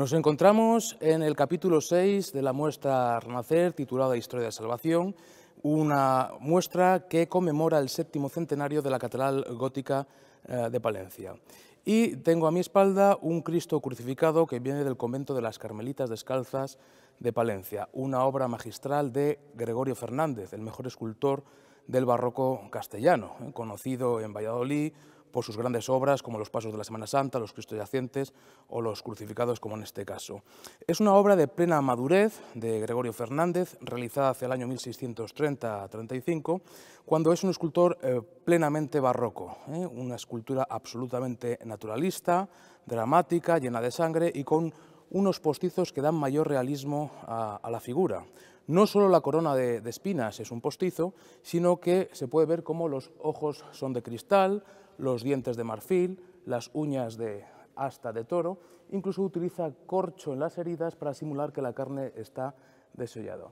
Nos encontramos en el capítulo 6 de la muestra Renacer, titulada Historia de Salvación, una muestra que conmemora el séptimo centenario de la Catedral Gótica eh, de Palencia. Y tengo a mi espalda un Cristo crucificado que viene del convento de las Carmelitas Descalzas de Palencia, una obra magistral de Gregorio Fernández, el mejor escultor del barroco castellano, eh, conocido en Valladolid por sus grandes obras como los Pasos de la Semana Santa, los Cristos Yacientes o los Crucificados como en este caso. Es una obra de plena madurez de Gregorio Fernández, realizada hacia el año 1630-35, cuando es un escultor eh, plenamente barroco, ¿eh? una escultura absolutamente naturalista, dramática, llena de sangre y con unos postizos que dan mayor realismo a, la figura. No solo la corona de, espinas es un postizo, sino que se puede ver cómo los ojos son de cristal, los dientes de marfil, las uñas de, asta de toro, incluso utiliza corcho en las heridas para simular que la carne está desollada.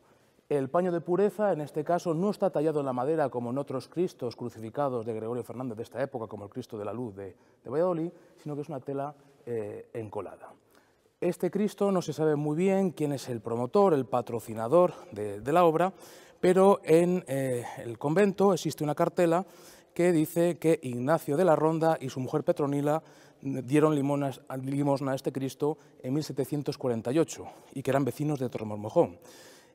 El paño de pureza, en este caso, no está tallado en la madera como en otros cristos crucificados de Gregorio Fernández de esta época, como el Cristo de la Luz de, Valladolid, sino que es una tela eh, encolada. Este Cristo no se sabe muy bien quién es el promotor, el patrocinador de, la obra, pero en eh, el convento existe una cartela que dice que Ignacio de la Ronda y su mujer Petronila dieron limosna a este Cristo en 1748 y que eran vecinos de Tormormojón.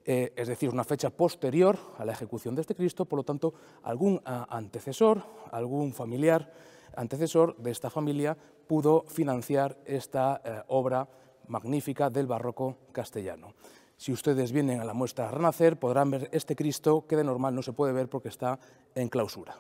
Eh, es decir, una fecha posterior a la ejecución de este Cristo, por lo tanto, algún ah, antecesor, algún familiar antecesor de esta familia pudo financiar esta eh, obra magnífica del barroco castellano. Si ustedes vienen a la muestra Renacer podrán ver este Cristo que de normal no se puede ver porque está en clausura.